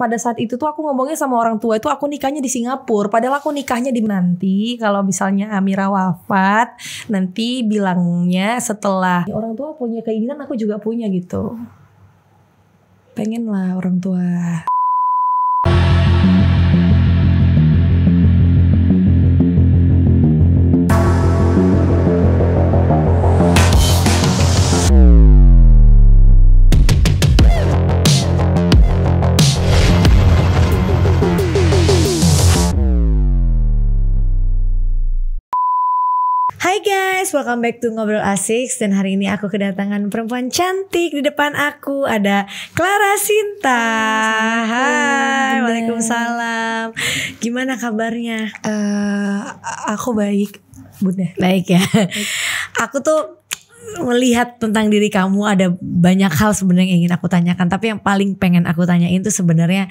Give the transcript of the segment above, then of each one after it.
pada saat itu tuh aku ngomongnya sama orang tua itu aku nikahnya di Singapura padahal aku nikahnya di nanti kalau misalnya Amira wafat nanti bilangnya setelah orang tua punya keinginan aku juga punya gitu pengen lah orang tua guys, welcome back to Ngobrol Asik Dan hari ini aku kedatangan perempuan cantik Di depan aku ada Clara Sinta Hai, Waalaikumsalam Gimana kabarnya? Uh, aku baik, Bunda Baik ya baik. Aku tuh melihat tentang diri kamu ada banyak hal sebenarnya yang ingin aku tanyakan tapi yang paling pengen aku tanyain tuh sebenarnya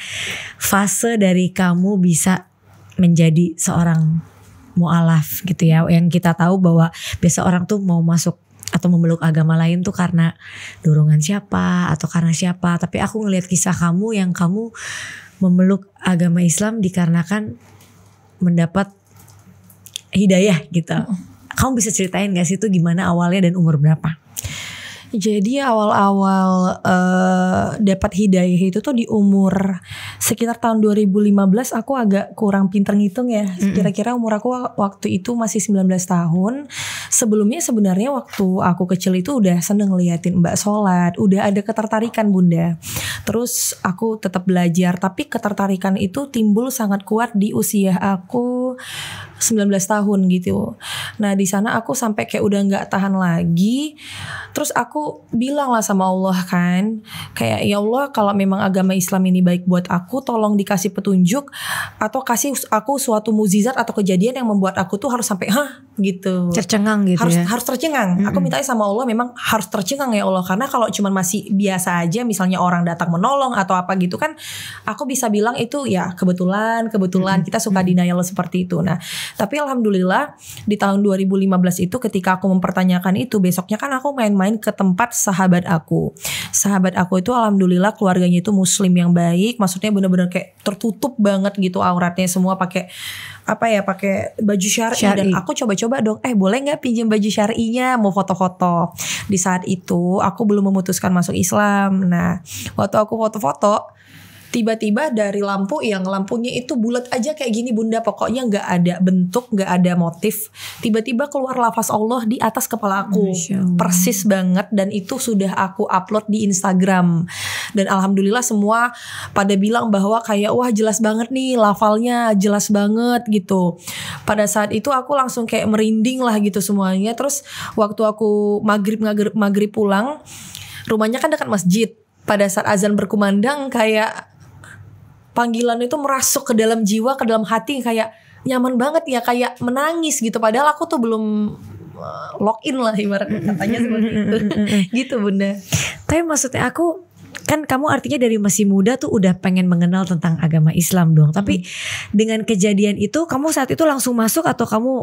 fase dari kamu bisa menjadi seorang mualaf gitu ya yang kita tahu bahwa biasa orang tuh mau masuk atau memeluk agama lain tuh karena dorongan siapa atau karena siapa tapi aku ngelihat kisah kamu yang kamu memeluk agama Islam dikarenakan mendapat hidayah gitu. Kamu bisa ceritain gak sih itu gimana awalnya dan umur berapa? Jadi awal-awal uh, dapat hidayah itu tuh di umur sekitar tahun 2015 aku agak kurang pinter ngitung ya. Kira-kira umur aku waktu itu masih 19 tahun. Sebelumnya sebenarnya waktu aku kecil itu udah seneng liatin Mbak sholat. udah ada ketertarikan Bunda. Terus aku tetap belajar, tapi ketertarikan itu timbul sangat kuat di usia aku 19 tahun gitu. Nah di sana aku sampai kayak udah nggak tahan lagi. Terus aku bilang lah sama Allah kan, kayak ya Allah kalau memang agama Islam ini baik buat aku, tolong dikasih petunjuk atau kasih aku suatu muzizat atau kejadian yang membuat aku tuh harus sampai hah gitu. Tercengang gitu harus, ya. Harus tercengang. Mm -hmm. Aku minta sama Allah memang harus tercengang ya Allah karena kalau cuman masih biasa aja misalnya orang datang menolong atau apa gitu kan, aku bisa bilang itu ya kebetulan kebetulan mm -hmm. kita suka denial seperti itu. Nah tapi alhamdulillah di tahun 2015 itu ketika aku mempertanyakan itu besoknya kan aku main-main ke tempat sahabat aku. Sahabat aku itu alhamdulillah keluarganya itu muslim yang baik, maksudnya bener-bener kayak tertutup banget gitu auratnya semua pakai apa ya pakai baju syari, syari dan aku coba-coba dong eh boleh nggak pinjam baju syarinya mau foto-foto di saat itu aku belum memutuskan masuk Islam nah waktu aku foto-foto tiba-tiba dari lampu yang lampunya itu bulat aja kayak gini bunda pokoknya nggak ada bentuk nggak ada motif tiba-tiba keluar lafaz Allah di atas kepala aku persis banget dan itu sudah aku upload di Instagram dan alhamdulillah semua pada bilang bahwa kayak wah jelas banget nih lafalnya jelas banget gitu pada saat itu aku langsung kayak merinding lah gitu semuanya terus waktu aku maghrib maghrib, maghrib pulang rumahnya kan dekat masjid pada saat azan berkumandang kayak panggilan itu merasuk ke dalam jiwa, ke dalam hati kayak nyaman banget ya, kayak menangis gitu. Padahal aku tuh belum eh, login lah ibarat katanya seperti itu. gitu Bunda. Tapi maksudnya aku kan kamu artinya dari masih muda tuh udah pengen mengenal tentang agama Islam dong. Tapi hmm. dengan kejadian itu kamu saat itu langsung masuk atau kamu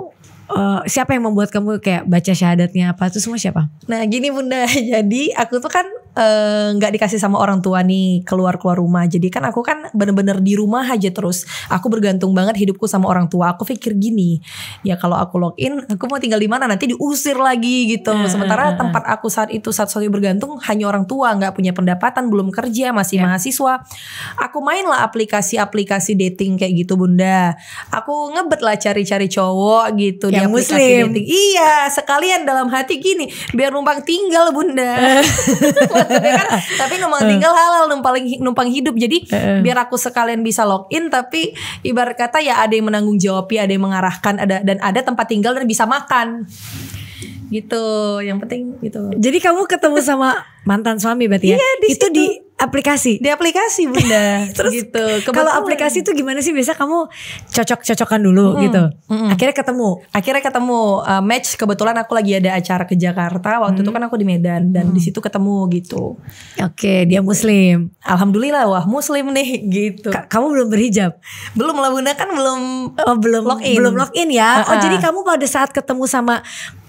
uh, siapa yang membuat kamu kayak baca syahadatnya apa Tuh semua siapa? Nah, gini Bunda. Jadi aku tuh kan Eh, nggak uh, dikasih sama orang tua nih keluar keluar rumah jadi kan aku kan bener-bener di rumah aja terus aku bergantung banget hidupku sama orang tua aku pikir gini ya kalau aku login aku mau tinggal di mana nanti diusir lagi gitu nah, sementara nah, nah, tempat aku saat itu saat satunya bergantung hanya orang tua nggak punya pendapatan belum kerja masih yeah. mahasiswa aku main lah aplikasi-aplikasi dating kayak gitu bunda aku ngebet lah cari-cari cowok gitu yang di muslim dating. iya sekalian dalam hati gini biar numpang tinggal bunda tapi kan tapi numpang eh. tinggal halal numpang numpang hidup jadi uh. biar aku sekalian bisa login tapi ibarat kata ya ada yang menanggung jawab ya ada yang mengarahkan ada dan ada tempat tinggal dan bisa makan gitu yang penting gitu jadi kamu ketemu sama mantan suami berarti ya iya, di itu situ. di aplikasi di aplikasi bunda terus gitu kalau aplikasi itu gimana sih biasa kamu cocok cocokan dulu hmm, gitu hmm. akhirnya ketemu akhirnya ketemu uh, match kebetulan aku lagi ada acara ke Jakarta waktu hmm. itu kan aku di Medan dan hmm. di situ ketemu gitu oke dia muslim alhamdulillah wah muslim nih gitu Ka kamu belum berhijab belum lah bunda kan belum oh, belum login belum login ya uh -uh. oh uh-uh. jadi kamu pada saat ketemu sama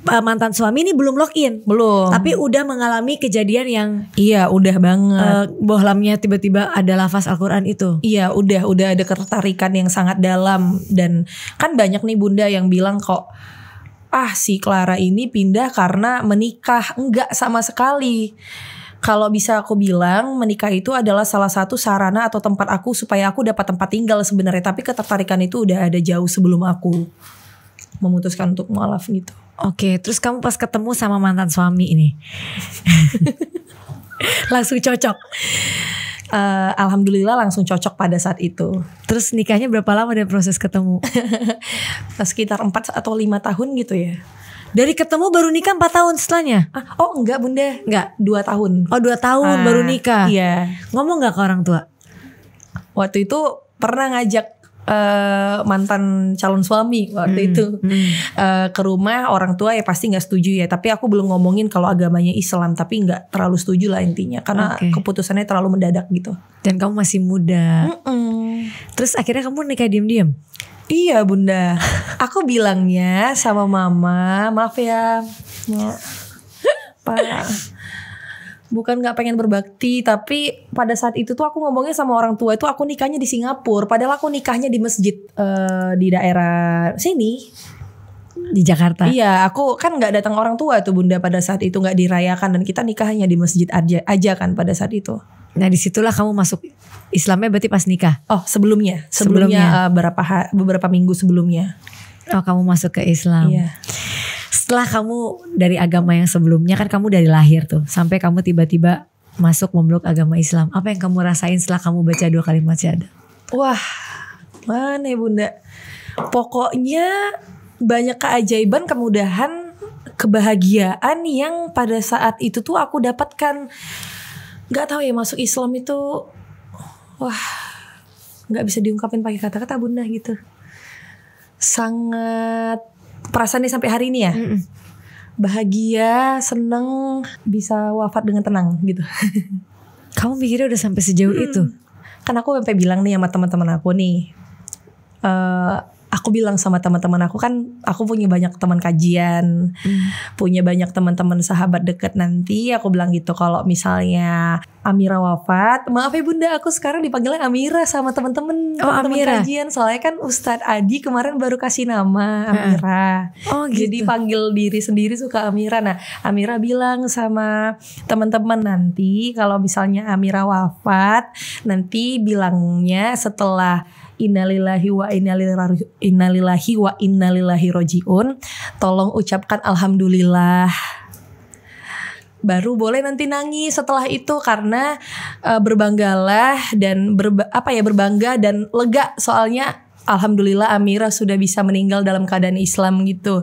uh, mantan suami ini belum login. Belum. Tapi udah mengalami kejadian yang Iya, udah banget. Uh, bohlamnya tiba-tiba ada lafaz Al-Qur'an itu. Iya, udah udah ada ketertarikan yang sangat dalam dan kan banyak nih Bunda yang bilang kok ah si Clara ini pindah karena menikah enggak sama sekali kalau bisa aku bilang menikah itu adalah salah satu sarana atau tempat aku supaya aku dapat tempat tinggal sebenarnya tapi ketertarikan itu udah ada jauh sebelum aku memutuskan untuk mualaf gitu Oke, okay, terus kamu pas ketemu sama mantan suami ini, langsung cocok. Uh, Alhamdulillah langsung cocok pada saat itu. Terus nikahnya berapa lama dari proses ketemu? Sekitar 4 atau lima tahun gitu ya. Dari ketemu baru nikah 4 tahun setelahnya? Ah, oh enggak bunda, enggak 2 tahun. Oh 2 tahun ah, baru nikah? Iya. Ngomong gak ke orang tua? Waktu itu pernah ngajak Eh, mantan calon suami waktu hmm. itu hmm. Uh, ke rumah orang tua ya pasti nggak setuju ya tapi aku belum ngomongin kalau agamanya Islam tapi nggak terlalu setuju lah intinya karena okay. keputusannya terlalu mendadak gitu dan kamu masih muda mm -mm. terus akhirnya kamu nikah diem-diem Iya bunda, aku bilangnya sama mama, maaf ya, pak bukan nggak pengen berbakti tapi pada saat itu tuh aku ngomongnya sama orang tua itu aku nikahnya di Singapura padahal aku nikahnya di masjid uh, di daerah sini di Jakarta iya aku kan nggak datang orang tua tuh bunda pada saat itu nggak dirayakan dan kita nikahnya di masjid aja aja kan pada saat itu nah disitulah kamu masuk Islamnya berarti pas nikah oh sebelumnya sebelumnya, sebelumnya. Uh, berapa beberapa minggu sebelumnya oh kamu masuk ke Islam iya setelah kamu dari agama yang sebelumnya kan kamu dari lahir tuh sampai kamu tiba-tiba masuk memeluk agama Islam. Apa yang kamu rasain setelah kamu baca dua kalimat syahadat? Wah, mana ya bunda? Pokoknya banyak keajaiban, kemudahan, kebahagiaan yang pada saat itu tuh aku dapatkan. Gak tau ya masuk Islam itu, wah, nggak bisa diungkapin pakai kata-kata bunda gitu. Sangat Perasaan perasaannya sampai hari ini ya mm -mm. bahagia seneng bisa wafat dengan tenang gitu kamu pikirnya udah sampai sejauh mm. itu kan aku sampai bilang nih sama teman-teman aku nih uh, aku bilang sama teman-teman aku kan aku punya banyak teman kajian, hmm. punya banyak teman-teman sahabat deket nanti aku bilang gitu kalau misalnya Amira wafat, maaf ya Bunda aku sekarang dipanggilnya Amira sama teman-teman oh, teman kajian soalnya kan Ustadz Adi kemarin baru kasih nama Amira. hmm. Oh gitu. Jadi panggil diri sendiri suka Amira. Nah, Amira bilang sama teman-teman nanti kalau misalnya Amira wafat nanti bilangnya setelah innalillahi wa innalillahi, wa innalillahi rojiun. Tolong ucapkan alhamdulillah baru boleh nanti nangis setelah itu karena uh, berbanggalah dan berba, apa ya berbangga dan lega soalnya alhamdulillah Amira sudah bisa meninggal dalam keadaan Islam gitu.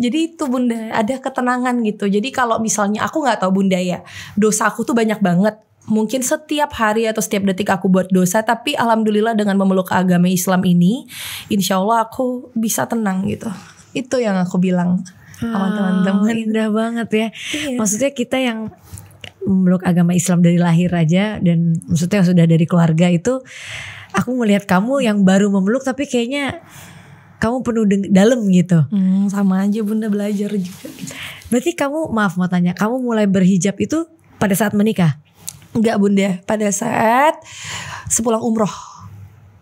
Jadi itu bunda ada ketenangan gitu. Jadi kalau misalnya aku nggak tahu bunda ya dosaku tuh banyak banget mungkin setiap hari atau setiap detik aku buat dosa tapi alhamdulillah dengan memeluk agama Islam ini insya Allah aku bisa tenang gitu itu yang aku bilang sama oh, teman-teman indah banget ya iya. maksudnya kita yang memeluk agama Islam dari lahir aja dan maksudnya sudah dari keluarga itu aku melihat kamu yang baru memeluk tapi kayaknya kamu penuh dalam gitu hmm, sama aja bunda belajar juga berarti kamu maaf mau tanya kamu mulai berhijab itu pada saat menikah Enggak bunda, pada saat sepulang umroh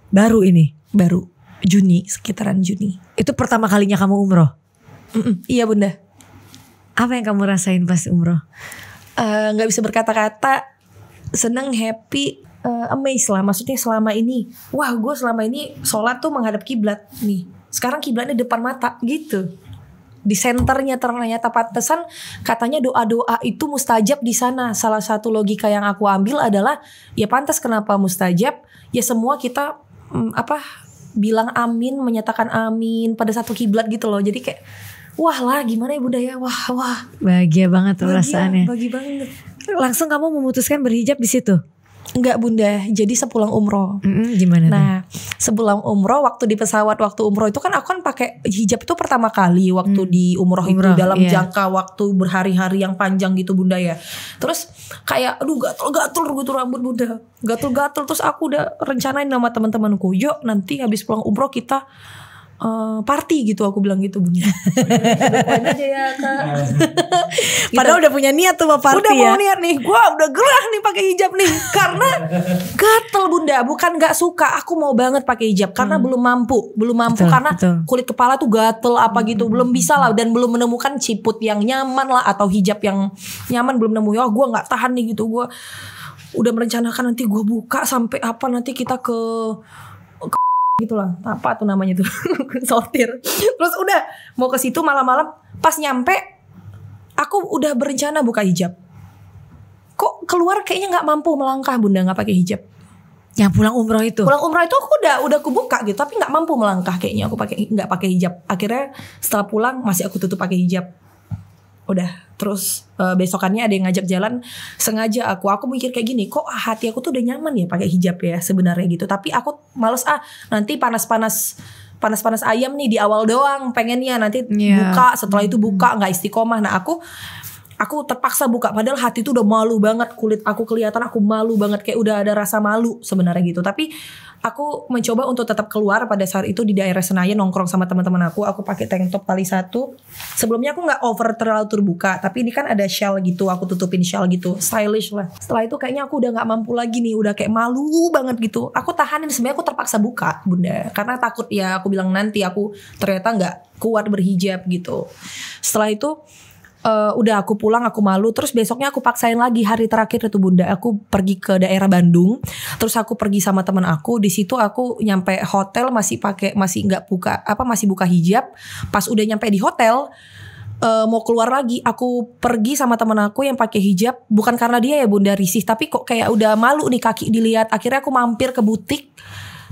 baru ini, baru Juni sekitaran Juni. Itu pertama kalinya kamu umroh? Mm-mm, iya bunda. Apa yang kamu rasain pas umroh? Eh, nggak uh, bisa berkata-kata, seneng, happy, uh, amazed lah. Maksudnya selama ini, wah gue selama ini sholat tuh menghadap kiblat nih. Sekarang kiblatnya depan mata gitu di senternya ternyata pantesan katanya doa-doa itu mustajab di sana. Salah satu logika yang aku ambil adalah ya pantas kenapa mustajab? Ya semua kita mm, apa bilang amin, menyatakan amin pada satu kiblat gitu loh. Jadi kayak wah lah gimana ya bunda ya? Wah, wah. Bahagia banget tuh bahagia, perasaannya. Bahagia banget. Langsung kamu memutuskan berhijab di situ? Enggak bunda, jadi sepulang umroh. Mm-hmm, gimana? Nah, sepulang umroh waktu di pesawat waktu umroh itu kan aku kan pakai hijab itu pertama kali waktu mm. di umroh, umroh itu dalam iya. jangka waktu berhari-hari yang panjang gitu bunda ya. Terus kayak aduh gatel-gatel gitu rambut bunda, gatel-gatel terus aku udah rencanain sama teman-temanku, yuk nanti habis pulang umroh kita uh, party gitu aku bilang gitu bunya. Ya, eh. Padahal gitu. udah punya niat tuh mau party udah ya. mau niat nih, gua udah gerah nih pakai hijab nih karena gatel bunda, bukan nggak suka, aku mau banget pakai hijab karena hmm. belum mampu, belum mampu betul, karena betul. kulit kepala tuh gatel apa gitu, hmm. belum bisa lah dan belum menemukan ciput yang nyaman lah atau hijab yang nyaman belum nemu. Oh gua nggak tahan nih gitu gua udah merencanakan nanti gua buka sampai apa nanti kita ke gitulah apa tuh namanya tuh sortir terus udah mau ke situ malam-malam pas nyampe aku udah berencana buka hijab kok keluar kayaknya nggak mampu melangkah bunda nggak pakai hijab yang pulang umroh itu pulang umroh itu aku udah udah aku buka gitu tapi nggak mampu melangkah kayaknya aku pakai nggak pakai hijab akhirnya setelah pulang masih aku tutup pakai hijab udah terus uh, besokannya ada yang ngajak jalan sengaja aku aku mikir kayak gini kok ah, hati aku tuh udah nyaman ya pakai hijab ya sebenarnya gitu tapi aku males ah nanti panas-panas panas-panas ayam nih di awal doang pengennya nanti yeah. buka setelah itu buka nggak istiqomah nah aku aku terpaksa buka padahal hati itu udah malu banget kulit aku kelihatan aku malu banget kayak udah ada rasa malu sebenarnya gitu tapi aku mencoba untuk tetap keluar pada saat itu di daerah Senayan nongkrong sama teman-teman aku aku pakai tank top tali satu sebelumnya aku nggak over terlalu terbuka tapi ini kan ada shell gitu aku tutupin shell gitu stylish lah setelah itu kayaknya aku udah nggak mampu lagi nih udah kayak malu banget gitu aku tahanin sebenarnya aku terpaksa buka bunda karena takut ya aku bilang nanti aku ternyata nggak kuat berhijab gitu setelah itu uh, udah aku pulang aku malu terus besoknya aku paksain lagi hari terakhir itu bunda aku pergi ke daerah Bandung terus aku pergi sama teman aku di situ aku nyampe hotel masih pakai masih nggak buka apa masih buka hijab pas udah nyampe di hotel uh, mau keluar lagi aku pergi sama temen aku yang pakai hijab bukan karena dia ya bunda risih tapi kok kayak udah malu nih kaki dilihat akhirnya aku mampir ke butik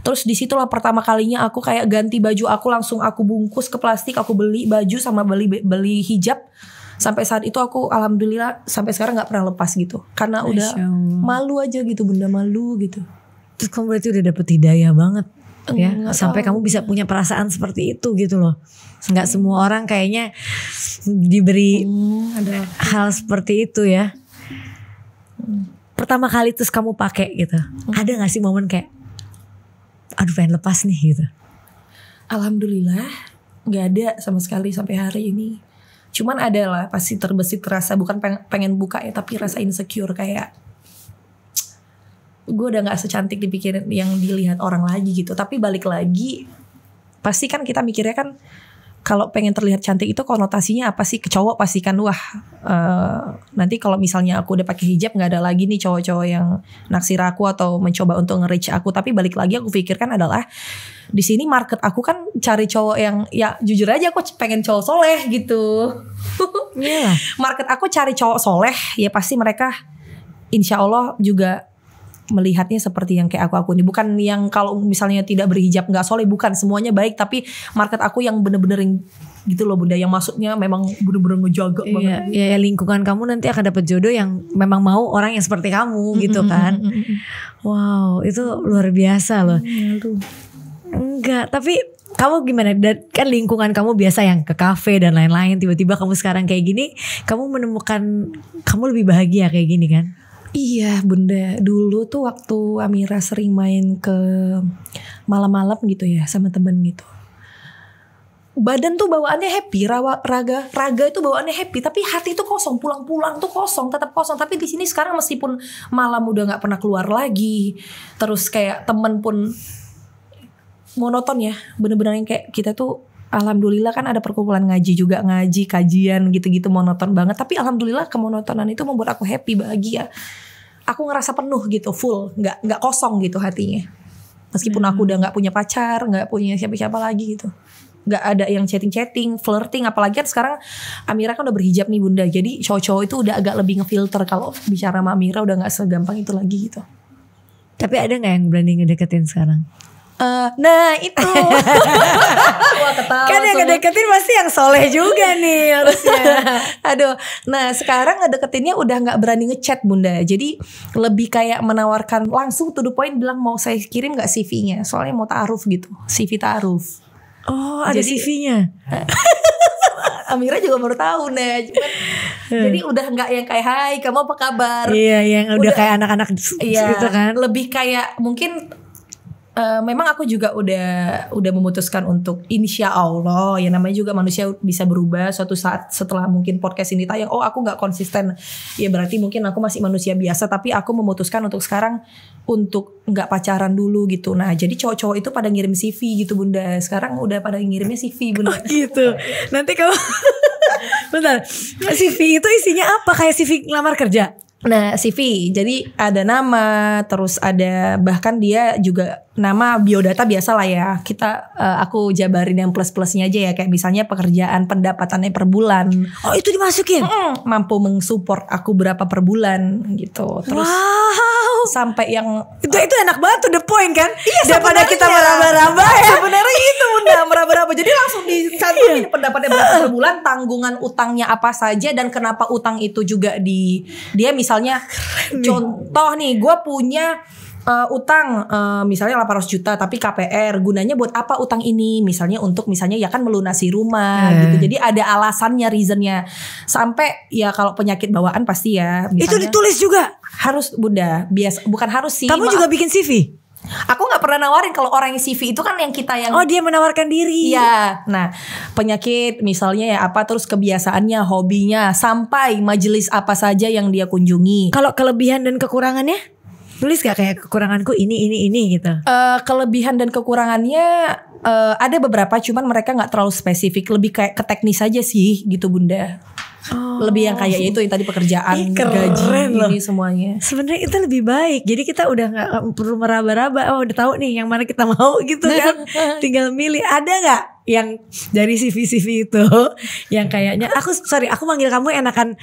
Terus disitulah pertama kalinya aku kayak ganti baju aku langsung aku bungkus ke plastik aku beli baju sama beli beli hijab sampai saat itu aku alhamdulillah sampai sekarang nggak pernah lepas gitu karena udah malu aja gitu bunda malu gitu terus kamu berarti udah dapet hidayah banget ya tahu. sampai kamu bisa punya perasaan seperti itu gitu loh nggak semua orang kayaknya diberi hmm, ada hal seperti itu ya pertama kali terus kamu pakai gitu hmm. ada nggak sih momen kayak aduh pengen lepas nih gitu alhamdulillah nggak ada sama sekali sampai hari ini cuman ada lah pasti terbesit rasa bukan peng pengen buka ya tapi rasa insecure kayak gue udah nggak secantik dipikirin yang dilihat orang lagi gitu tapi balik lagi pasti kan kita mikirnya kan kalau pengen terlihat cantik itu konotasinya apa sih ke cowok pastikan wah uh, nanti kalau misalnya aku udah pakai hijab nggak ada lagi nih cowok-cowok yang naksir aku atau mencoba untuk nge-reach aku tapi balik lagi aku pikirkan adalah di sini market aku kan cari cowok yang ya jujur aja aku pengen cowok soleh gitu yeah. market aku cari cowok soleh ya pasti mereka insya Allah juga melihatnya seperti yang kayak aku aku ini bukan yang kalau misalnya tidak berhijab nggak soleh bukan semuanya baik tapi market aku yang bener-bener yang gitu loh bunda yang masuknya memang bener-bener ngejaga iya, banget iya ya, lingkungan kamu nanti akan dapat jodoh yang memang mau orang yang seperti kamu gitu kan wow itu luar biasa loh iya, enggak tapi kamu gimana dan kan lingkungan kamu biasa yang ke kafe dan lain-lain tiba-tiba kamu sekarang kayak gini kamu menemukan kamu lebih bahagia kayak gini kan Iya bunda, dulu tuh waktu Amira sering main ke malam-malam gitu ya sama temen gitu. Badan tuh bawaannya happy, rawa, raga, raga itu bawaannya happy, tapi hati itu kosong, pulang-pulang tuh kosong, tetap kosong. Tapi di sini sekarang meskipun malam udah nggak pernah keluar lagi, terus kayak temen pun monoton ya, bener-bener yang kayak kita tuh alhamdulillah kan ada perkumpulan ngaji juga ngaji kajian gitu-gitu monoton banget tapi alhamdulillah kemonotonan itu membuat aku happy bahagia aku ngerasa penuh gitu full nggak nggak kosong gitu hatinya meskipun hmm. aku udah nggak punya pacar nggak punya siapa-siapa lagi gitu nggak ada yang chatting-chatting, flirting, apalagi kan sekarang Amira kan udah berhijab nih bunda, jadi cowok-cowok itu udah agak lebih ngefilter kalau bicara sama Amira udah nggak segampang itu lagi gitu. Tapi ada nggak yang berani ngedeketin sekarang? Uh, nah itu Wah, kan yang ngedeketin pasti yang soleh juga nih harusnya aduh nah sekarang ngedeketinnya udah nggak berani ngechat bunda jadi lebih kayak menawarkan langsung to the point bilang mau saya kirim nggak CV-nya soalnya mau taaruf gitu CV taaruf oh ada CV-nya Amira juga baru tahu nih. Hmm. jadi udah nggak yang kayak hai kamu apa kabar? Iya yang udah, udah kayak anak-anak iya, gitu kan. Lebih kayak mungkin uh, memang aku juga udah udah memutuskan untuk insya Allah ya namanya juga manusia bisa berubah suatu saat setelah mungkin podcast ini tayang oh aku nggak konsisten ya berarti mungkin aku masih manusia biasa tapi aku memutuskan untuk sekarang untuk nggak pacaran dulu gitu nah jadi cowok-cowok itu pada ngirim CV gitu bunda sekarang udah pada ngirimnya CV bunda oh, gitu nanti kamu Bentar, CV itu isinya apa? Kayak CV lamar kerja? Nah, CV. Jadi ada nama, terus ada bahkan dia juga nama biodata biasa lah ya. Kita uh, aku jabarin yang plus-plusnya aja ya kayak misalnya pekerjaan, pendapatannya per bulan. Oh, itu dimasukin. Mm -mm. Mampu mensupport aku berapa per bulan gitu. Terus sampai yang itu itu enak banget tuh the point kan iya, daripada kita meraba-raba ya sebenarnya itu bunda meraba-raba jadi langsung dicantumin iya. pendapatnya berapa per bulan tanggungan utangnya apa saja dan kenapa utang itu juga di dia misalnya contoh nih gue punya uh, utang uh, misalnya 800 juta tapi KPR gunanya buat apa utang ini misalnya untuk misalnya ya kan melunasi rumah eh. gitu jadi ada alasannya reasonnya sampai ya kalau penyakit bawaan pasti ya misalnya, itu ditulis juga harus bunda biasa bukan harus sih kamu juga bikin CV Aku gak pernah nawarin kalau orang yang CV itu kan yang kita yang Oh dia menawarkan diri. Iya. Nah penyakit misalnya ya apa terus kebiasaannya, hobinya, sampai majelis apa saja yang dia kunjungi. Kalau kelebihan dan kekurangannya? Tulis gak kayak kekuranganku ini ini ini gitu? Uh, kelebihan dan kekurangannya uh, ada beberapa, cuman mereka nggak terlalu spesifik, lebih kayak ke teknis aja sih gitu bunda. Oh. lebih yang kayak itu yang tadi pekerjaan Ih, gaji loh. ini semuanya sebenarnya itu lebih baik jadi kita udah nggak eh, perlu meraba-raba oh udah tahu nih yang mana kita mau gitu kan tinggal milih ada nggak yang dari CV CV itu yang kayaknya aku sorry aku manggil kamu enakan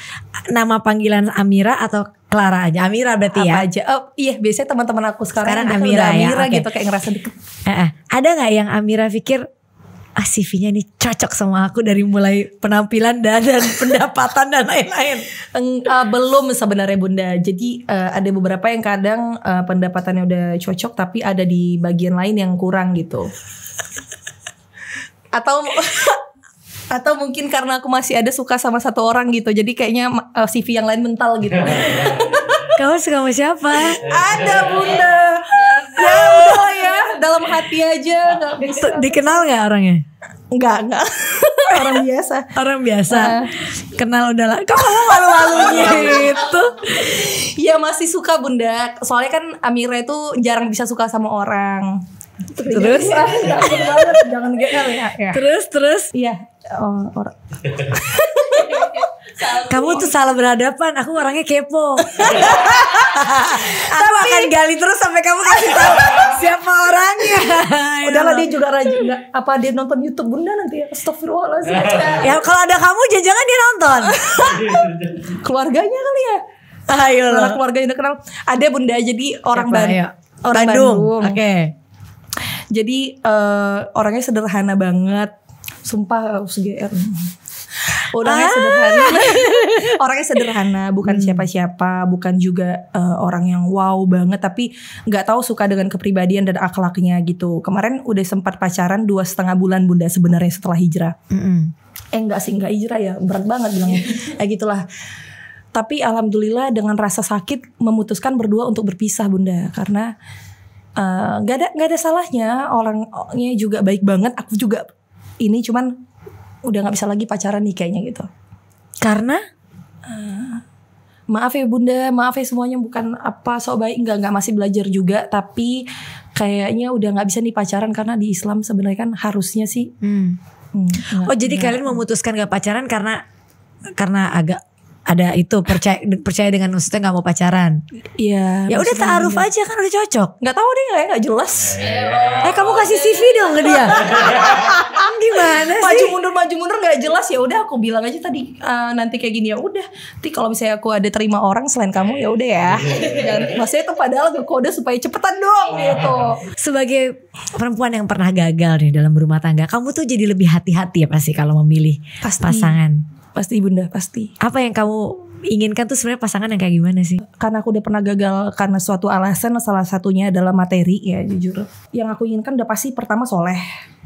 nama panggilan Amira atau Clara aja, Amira berarti ya. Apa ya? aja? Oh iya, biasanya teman-teman aku sekarang, sekarang Amira, ya? Amira okay. gitu kayak ngerasa deket. Uh -uh. Ada nggak yang Amira pikir ah CV-nya ini cocok sama aku dari mulai penampilan dan, dan pendapatan dan lain-lain. uh, belum sebenarnya Bunda. Jadi uh, ada beberapa yang kadang uh, pendapatannya udah cocok tapi ada di bagian lain yang kurang gitu. Atau atau mungkin karena aku masih ada suka sama satu orang gitu jadi kayaknya uh, eh, CV yang lain mental gitu kamu suka sama siapa ada bunda ya, ya udah ya dalam hati aja gak dikenal nggak orangnya Enggak, enggak orang biasa orang biasa uh. kenal udah lah kok kamu malu malu gitu ya masih suka bunda soalnya kan Amira itu jarang bisa suka sama orang terus, iya, iya. terus? jangan ya, ya terus terus iya oh, or... Kamu tuh salah berhadapan. Aku orangnya kepo. aku Tapi, akan gali terus sampai kamu kasih tahu siapa orangnya. Udahlah dia juga rajin. Apa dia nonton YouTube Bunda nanti? Ya. Astagfirullahaladzim. ya kalau ada kamu jangan-jangan dia nonton. Keluarganya kali ya. Ayo lah. Keluarganya udah kenal. Ada Bunda jadi orang Siapa, Bandung. Ya? Orang Bandung. Bandung. Oke. Okay. Jadi uh, orangnya sederhana banget Sumpah harus GR. Orangnya ah. sederhana. orangnya sederhana, bukan hmm. siapa-siapa, hmm. bukan juga uh, orang yang wow banget tapi nggak tahu suka dengan kepribadian dan akhlaknya gitu. Kemarin udah sempat pacaran dua setengah bulan Bunda sebenarnya setelah hijrah. Mm -hmm. Eh enggak sih, enggak hijrah ya. Berat banget bilangnya. ya gitulah. Tapi alhamdulillah dengan rasa sakit memutuskan berdua untuk berpisah Bunda karena Uh, ada gak ada salahnya orangnya juga baik banget aku juga ini cuman udah nggak bisa lagi pacaran nih kayaknya gitu karena uh, maaf ya bunda maaf ya semuanya bukan apa so baik nggak nggak masih belajar juga tapi kayaknya udah nggak bisa nih pacaran karena di Islam sebenarnya kan harusnya sih hmm. Hmm, enggak, oh jadi enggak. kalian memutuskan gak pacaran karena karena agak ada itu percaya percaya dengan maksudnya nggak mau pacaran. Iya. Ya udah taaruf aja kan udah cocok. Nggak tahu deh kayak nggak jelas. Eh kamu kasih CV dong ke dia. Gimana sih? Maju mundur maju mundur nggak jelas ya udah aku bilang aja tadi uh, nanti kayak gini ya udah. Nanti kalau misalnya aku ada terima orang selain kamu ya udah ya. maksudnya itu padahal gue kode supaya cepetan dong gitu. Sebagai perempuan yang pernah gagal nih dalam rumah tangga, kamu tuh jadi lebih hati-hati ya pasti kalau memilih pasti. pasangan Pasti bunda pasti. Apa yang kamu inginkan tuh sebenarnya pasangan yang kayak gimana sih? Karena aku udah pernah gagal karena suatu alasan salah satunya adalah materi ya jujur. Yang aku inginkan udah pasti pertama soleh,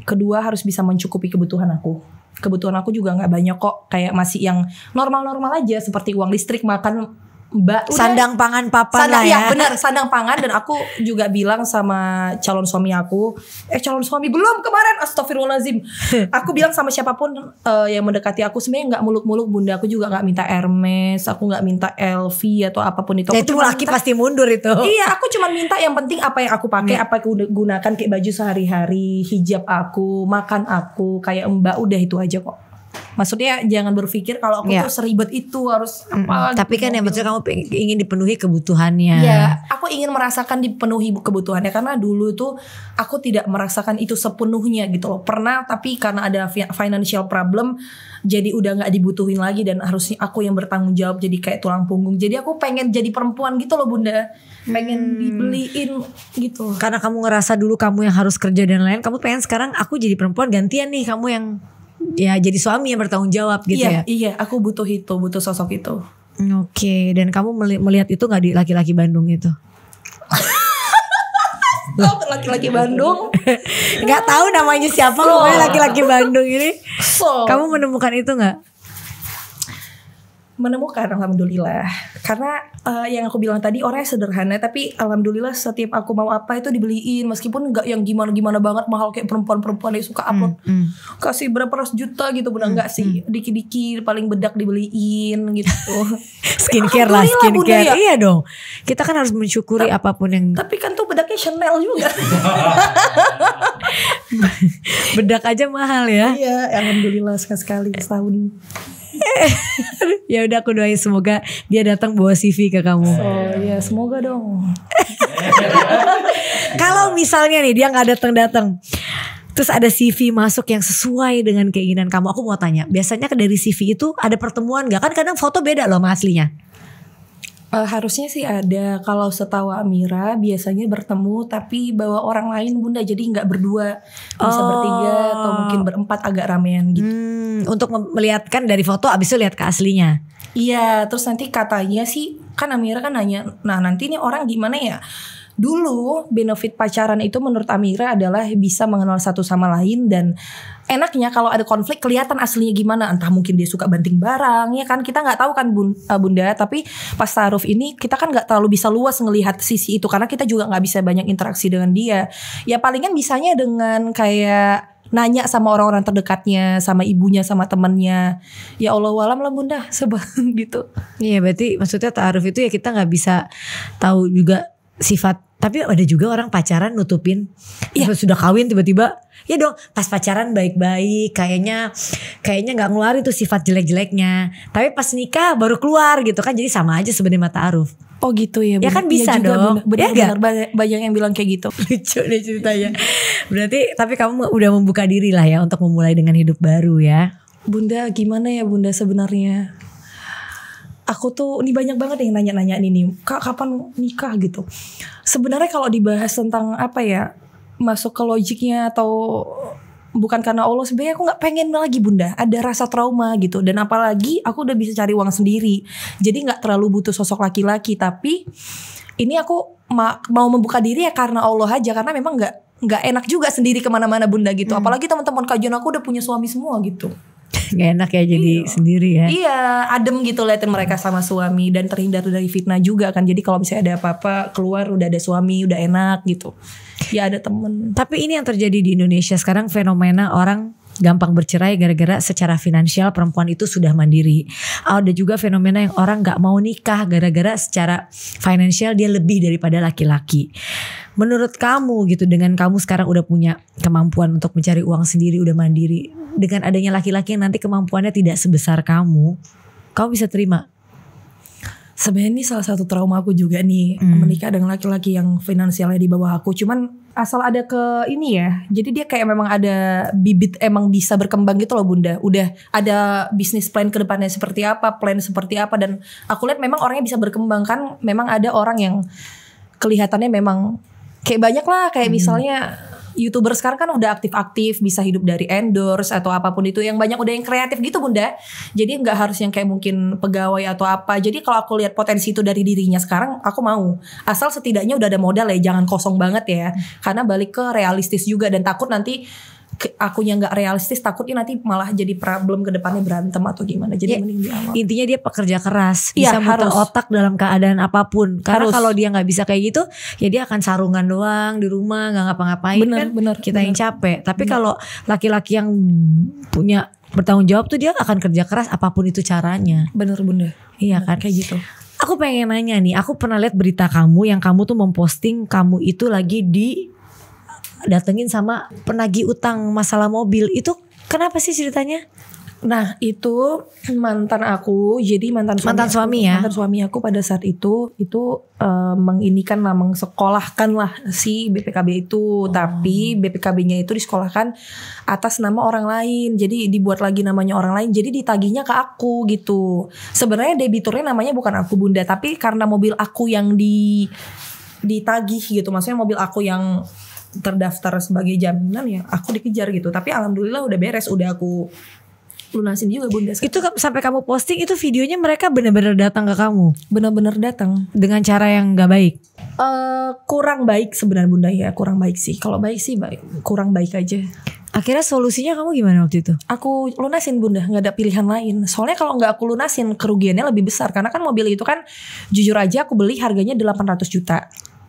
kedua harus bisa mencukupi kebutuhan aku. Kebutuhan aku juga nggak banyak kok, kayak masih yang normal-normal aja seperti uang listrik, makan Mbak sandang udah, pangan papan sandang, lah ya. ya benar, sandang pangan dan aku juga bilang sama calon suami aku, eh calon suami belum kemarin astagfirullahalazim. aku bilang sama siapapun uh, yang mendekati aku sebenarnya nggak muluk-muluk bunda aku juga nggak minta Hermes, aku nggak minta LV atau apapun itu. Ya, itu laki minta, pasti mundur itu. Iya, aku cuma minta yang penting apa yang aku pakai, iya. apa yang aku gunakan kayak baju sehari-hari, hijab aku, makan aku, kayak Mbak udah itu aja kok. Maksudnya jangan berpikir kalau aku yeah. tuh seribet itu harus apa. Mm, tapi kan yang penting kamu ingin dipenuhi kebutuhannya. Iya, aku ingin merasakan dipenuhi kebutuhannya karena dulu itu aku tidak merasakan itu sepenuhnya gitu loh. Pernah tapi karena ada financial problem jadi udah nggak dibutuhin lagi dan harusnya aku yang bertanggung jawab jadi kayak tulang punggung. Jadi aku pengen jadi perempuan gitu loh Bunda. Pengen hmm. dibeliin gitu. Karena kamu ngerasa dulu kamu yang harus kerja dan lain, kamu pengen sekarang aku jadi perempuan gantian nih kamu yang ya jadi suami yang bertanggung jawab gitu iya, ya. Iya, aku butuh itu, butuh sosok itu. Hmm, oke, okay. dan kamu melihat itu nggak di laki-laki Bandung itu? laki-laki Bandung nggak tahu namanya siapa so. laki-laki Bandung ini so. kamu menemukan itu nggak menemukan alhamdulillah karena uh, yang aku bilang tadi orangnya sederhana tapi alhamdulillah setiap aku mau apa itu dibeliin meskipun nggak yang gimana gimana banget mahal kayak perempuan-perempuan yang suka upload hmm, hmm. kasih berapa ratus juta gitu benar hmm, nggak hmm, sih hmm. dikit-dikit paling bedak dibeliin gitu skincare lah skincare ya. iya dong kita kan harus mensyukuri Ta apapun yang tapi kan tuh bedaknya Chanel juga bedak aja mahal ya iya alhamdulillah sekali sekali setahun ya udah aku doain semoga dia datang bawa CV ke kamu. Oh iya, semoga dong. Kalau misalnya nih dia nggak datang-datang. Terus ada CV masuk yang sesuai dengan keinginan kamu. Aku mau tanya, biasanya dari CV itu ada pertemuan nggak? Kan kadang foto beda loh sama aslinya. Uh, harusnya sih ada kalau setawa Amira biasanya bertemu tapi bawa orang lain bunda jadi nggak berdua bisa oh. bertiga atau oh. mungkin berempat agak ramean gitu hmm, untuk melihatkan dari foto abis itu lihat ke aslinya iya terus nanti katanya sih kan Amira kan nanya nah nanti ini orang gimana ya Dulu benefit pacaran itu menurut Amira adalah bisa mengenal satu sama lain dan enaknya kalau ada konflik kelihatan aslinya gimana. Entah mungkin dia suka banting barang ya kan kita nggak tahu kan eh, bunda. Tapi pas taruh ini kita kan nggak terlalu bisa luas ngelihat sisi itu karena kita juga nggak bisa banyak interaksi dengan dia. Ya palingan bisanya dengan kayak nanya sama orang-orang terdekatnya, sama ibunya, sama temennya. Ya Allah walam lah bunda, sebab gitu. Iya berarti maksudnya Taruf itu ya kita nggak bisa tahu juga sifat tapi ada juga orang pacaran nutupin ya sudah kawin tiba-tiba ya dong pas pacaran baik-baik kayaknya kayaknya nggak ngeluarin tuh sifat jelek-jeleknya tapi pas nikah baru keluar gitu kan jadi sama aja sebenarnya mata aruf Oh gitu ya. Ya kan bisa ya dong. Bener, bener, ya bener, banyak yang bilang kayak gitu. Lucu deh ceritanya. Berarti tapi kamu udah membuka diri lah ya untuk memulai dengan hidup baru ya. Bunda gimana ya bunda sebenarnya? aku tuh ini banyak banget yang nanya-nanya nih nih kak kapan nikah gitu sebenarnya kalau dibahas tentang apa ya masuk ke logiknya atau bukan karena Allah sebenarnya aku nggak pengen lagi bunda ada rasa trauma gitu dan apalagi aku udah bisa cari uang sendiri jadi nggak terlalu butuh sosok laki-laki tapi ini aku ma mau membuka diri ya karena Allah aja karena memang nggak nggak enak juga sendiri kemana-mana bunda gitu hmm. apalagi teman-teman kajian aku udah punya suami semua gitu Gak enak ya jadi iya. sendiri ya. Iya, adem gitu liatin mereka sama suami dan terhindar dari fitnah juga kan. Jadi kalau misalnya ada apa-apa keluar udah ada suami, udah enak gitu. Ya ada temen. Tapi ini yang terjadi di Indonesia sekarang fenomena orang gampang bercerai gara-gara secara finansial perempuan itu sudah mandiri. Ada juga fenomena yang orang gak mau nikah gara-gara secara finansial dia lebih daripada laki-laki. Menurut kamu gitu dengan kamu sekarang udah punya kemampuan untuk mencari uang sendiri udah mandiri dengan adanya laki-laki yang nanti kemampuannya tidak sebesar kamu, kamu bisa terima. Sebenarnya ini salah satu trauma aku juga nih hmm. menikah dengan laki-laki yang finansialnya di bawah aku. Cuman asal ada ke ini ya. Jadi dia kayak memang ada bibit emang bisa berkembang gitu loh Bunda. Udah ada bisnis plan ke depannya seperti apa, plan seperti apa dan aku lihat memang orangnya bisa berkembang kan memang ada orang yang kelihatannya memang kayak banyak lah kayak hmm. misalnya youtuber sekarang kan udah aktif-aktif bisa hidup dari endorse atau apapun itu yang banyak udah yang kreatif gitu bunda jadi nggak harus yang kayak mungkin pegawai atau apa jadi kalau aku lihat potensi itu dari dirinya sekarang aku mau asal setidaknya udah ada modal ya jangan kosong banget ya karena balik ke realistis juga dan takut nanti akunya nggak realistis takutnya nanti malah jadi problem ke depannya berantem atau gimana jadi ya, mending di awal intinya dia pekerja keras ya, bisa muter otak dalam keadaan apapun karena kalau dia nggak bisa kayak gitu ya dia akan sarungan doang di rumah nggak ngapa-ngapain bener, kan bener, kita bener. yang capek tapi kalau laki-laki yang punya bertanggung jawab tuh dia akan kerja keras apapun itu caranya bener-bener iya bener, kan kayak gitu Aku pengen nanya nih, aku pernah lihat berita kamu yang kamu tuh memposting kamu itu lagi di datengin sama penagih utang masalah mobil itu kenapa sih ceritanya? Nah itu mantan aku jadi mantan suami mantan suami aku, ya mantan suami aku pada saat itu itu uh, menginikan lah mengsekolahkan lah si BPKB itu oh. tapi BPKB-nya itu disekolahkan atas nama orang lain jadi dibuat lagi namanya orang lain jadi ditagihnya ke aku gitu sebenarnya debiturnya namanya bukan aku bunda tapi karena mobil aku yang di ditagih gitu maksudnya mobil aku yang terdaftar sebagai jaminan ya aku dikejar gitu tapi alhamdulillah udah beres udah aku lunasin juga bunda itu sampai kamu posting itu videonya mereka benar-benar datang ke kamu Benar-benar datang dengan cara yang nggak baik uh, kurang baik sebenarnya bunda ya kurang baik sih kalau baik sih baik kurang baik aja akhirnya solusinya kamu gimana waktu itu aku lunasin bunda nggak ada pilihan lain soalnya kalau nggak aku lunasin kerugiannya lebih besar karena kan mobil itu kan jujur aja aku beli harganya 800 juta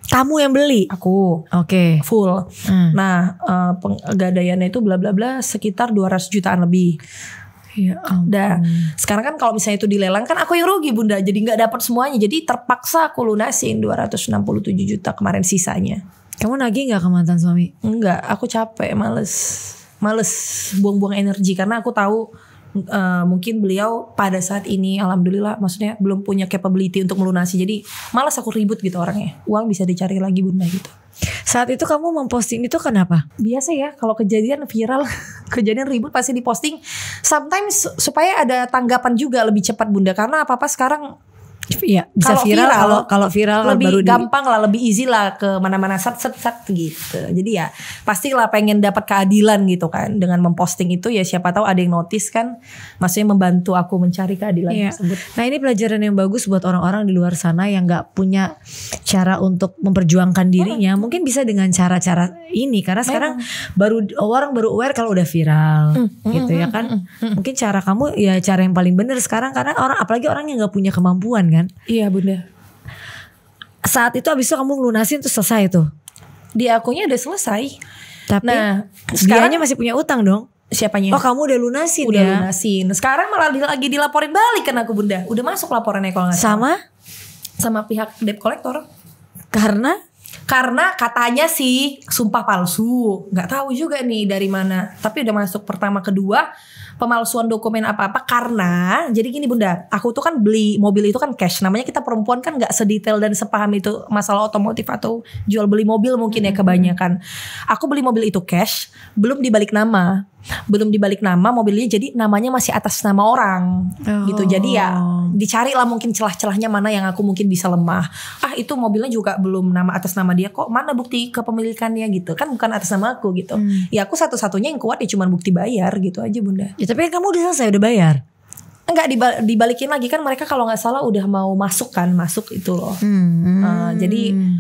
kamu yang beli aku oke okay. full hmm. nah uh, eh, penggadaiannya itu bla bla bla sekitar 200 jutaan lebih Ya Udah. Sekarang kan kalau misalnya itu dilelang kan aku yang rugi Bunda. Jadi nggak dapat semuanya. Jadi terpaksa aku lunasin 267 juta kemarin sisanya. Kamu nagih nggak ke mantan suami? Enggak, aku capek, males. Males buang-buang energi karena aku tahu uh, mungkin beliau pada saat ini alhamdulillah maksudnya belum punya capability untuk melunasi jadi malas aku ribut gitu orangnya uang bisa dicari lagi bunda gitu saat itu kamu memposting itu kenapa? Biasa ya kalau kejadian viral, kejadian ribut pasti diposting. Sometimes supaya ada tanggapan juga lebih cepat bunda karena apa apa sekarang Iya, bisa kalau viral, viral kalau viral lebih baru gampang di... lah, lebih easy lah ke mana-mana sat sat sat gitu. Jadi ya pastilah pengen dapat keadilan gitu kan dengan memposting itu ya siapa tahu ada yang notice kan, maksudnya membantu aku mencari keadilan iya. tersebut. Nah ini pelajaran yang bagus buat orang-orang di luar sana yang nggak punya cara untuk memperjuangkan dirinya, hmm. mungkin bisa dengan cara-cara ini karena sekarang baru orang baru aware kalau udah viral hmm. gitu hmm. ya mm, kan, hmm. mungkin cara kamu ya cara yang paling benar sekarang karena orang apalagi orang yang nggak punya kemampuan kan kan? Iya bunda. Saat itu abis itu kamu lunasin tuh selesai tuh. Di akunya udah selesai. Tapi nah, sekarang masih punya utang dong. Siapanya? Oh kamu udah lunasin udah ya? lunasin. Sekarang malah lagi dilaporin balik kan aku bunda. Udah masuk laporannya kalau nggak Sama? Sama pihak debt collector. Karena? Karena katanya sih sumpah palsu. Gak tahu juga nih dari mana. Tapi udah masuk pertama kedua pemalsuan dokumen apa-apa karena jadi gini Bunda, aku tuh kan beli mobil itu kan cash. Namanya kita perempuan kan nggak sedetail dan sepaham itu masalah otomotif atau jual beli mobil mungkin ya hmm. kebanyakan. Aku beli mobil itu cash, belum dibalik nama belum dibalik nama mobilnya jadi namanya masih atas nama orang oh. gitu jadi ya oh. dicari lah mungkin celah-celahnya mana yang aku mungkin bisa lemah ah itu mobilnya juga belum nama atas nama dia kok mana bukti kepemilikannya gitu kan bukan atas nama aku gitu hmm. ya aku satu-satunya yang kuat ya cuma bukti bayar gitu aja bunda ya tapi kan kamu udah selesai udah bayar enggak dibalikin lagi kan mereka kalau nggak salah udah mau masuk kan masuk itu loh hmm. uh, jadi hmm.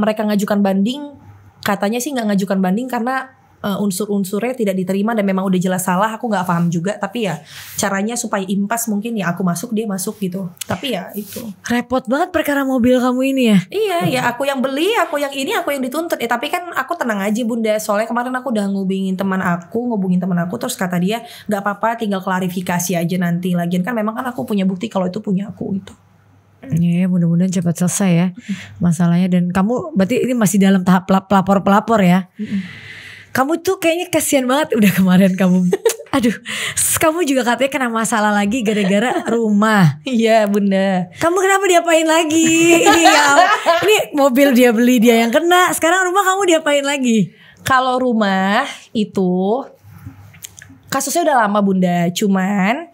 mereka ngajukan banding katanya sih nggak ngajukan banding karena uh, unsur-unsurnya tidak diterima dan memang udah jelas salah aku nggak paham juga tapi ya caranya supaya impas mungkin ya aku masuk dia masuk gitu tapi ya itu repot banget perkara mobil kamu ini ya iya hmm. ya aku yang beli aku yang ini aku yang dituntut eh tapi kan aku tenang aja bunda soalnya kemarin aku udah ngubungin teman aku ngubungin teman aku terus kata dia nggak apa-apa tinggal klarifikasi aja nanti lagian kan memang kan aku punya bukti kalau itu punya aku gitu Iya, yeah, mudah-mudahan cepat selesai ya masalahnya dan kamu berarti ini masih dalam tahap pelapor-pelapor ya. Mm -hmm kamu tuh kayaknya kasihan banget udah kemarin kamu aduh kamu juga katanya kena masalah lagi gara-gara rumah iya bunda kamu kenapa diapain lagi ini ya ini mobil dia beli dia yang kena sekarang rumah kamu diapain lagi kalau rumah itu kasusnya udah lama bunda cuman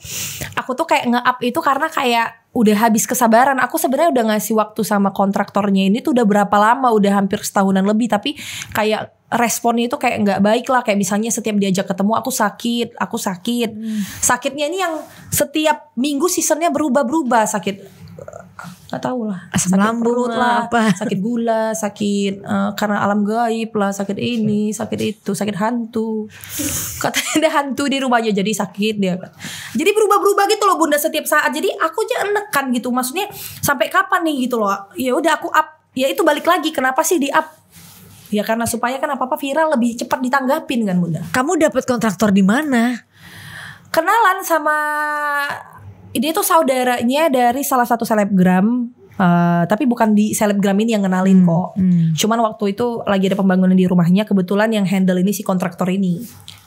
aku tuh kayak nge-up itu karena kayak udah habis kesabaran aku sebenarnya udah ngasih waktu sama kontraktornya ini tuh udah berapa lama udah hampir setahunan lebih tapi kayak responnya itu kayak nggak baik lah kayak misalnya setiap diajak ketemu aku sakit aku sakit hmm. sakitnya ini yang setiap minggu seasonnya berubah-berubah sakit eh, nggak tahu lah Asam sakit lambung perut lah apa. sakit gula sakit uh, karena alam gaib lah sakit ini sakit itu sakit hantu katanya ada hantu di rumahnya jadi sakit dia jadi berubah-berubah gitu loh bunda setiap saat jadi aku aja enekan gitu maksudnya sampai kapan nih gitu loh ya udah aku up ya itu balik lagi kenapa sih di up Ya karena supaya kan apa-apa viral lebih cepat ditanggapin kan Bunda. Kamu dapat kontraktor di mana? Kenalan sama ini tuh saudaranya dari salah satu selebgram Uh, tapi bukan di selebgram ini yang kenalin hmm, kok. Hmm. Cuman waktu itu lagi ada pembangunan di rumahnya, kebetulan yang handle ini si kontraktor ini,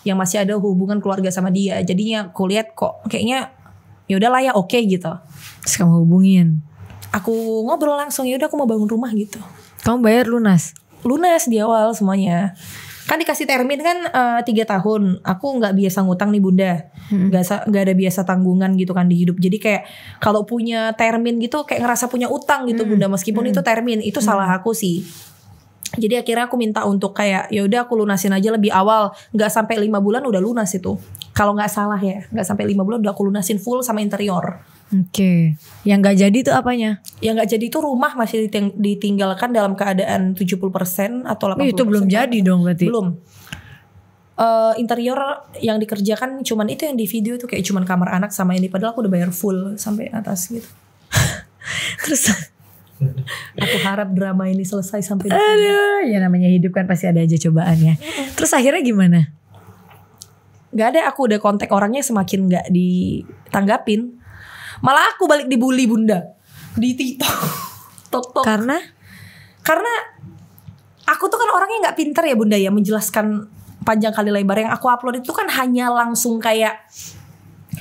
yang masih ada hubungan keluarga sama dia. Jadinya kulihat kok kayaknya ya udahlah ya oke okay, gitu. Terus kamu hubungin? Aku ngobrol langsung ya udah aku mau bangun rumah gitu. Kamu bayar lunas? lunas di awal semuanya kan dikasih termin kan eh, tiga uh, tahun aku nggak biasa ngutang nih bunda hmm. nggak hmm. nggak ada biasa tanggungan gitu kan di hidup jadi kayak kalau punya termin gitu kayak ngerasa punya utang gitu hmm. bunda meskipun hmm. itu termin itu hmm. salah aku sih jadi akhirnya aku minta untuk kayak ya udah aku lunasin aja lebih awal nggak sampai lima bulan udah lunas itu kalau nggak salah ya nggak sampai lima bulan udah aku lunasin full sama interior Oke, okay. yang nggak jadi itu apanya? Yang nggak jadi itu rumah masih diting ditinggalkan dalam keadaan 70% atau 80%. Itu belum jadi dong berarti. Belum. Uh, interior yang dikerjakan cuman itu yang di video itu kayak cuman kamar anak sama ini padahal aku udah bayar full sampai atas gitu. Terus aku harap drama ini selesai sampai Aduh, ya namanya hidup kan pasti ada aja cobaannya. Terus akhirnya gimana? Gak ada, aku udah kontak orangnya semakin gak ditanggapin Malah aku balik dibully bunda di TikTok. Tok tok. Karena karena aku tuh kan orangnya nggak pinter ya bunda ya menjelaskan panjang kali lebar yang aku upload itu kan hanya langsung kayak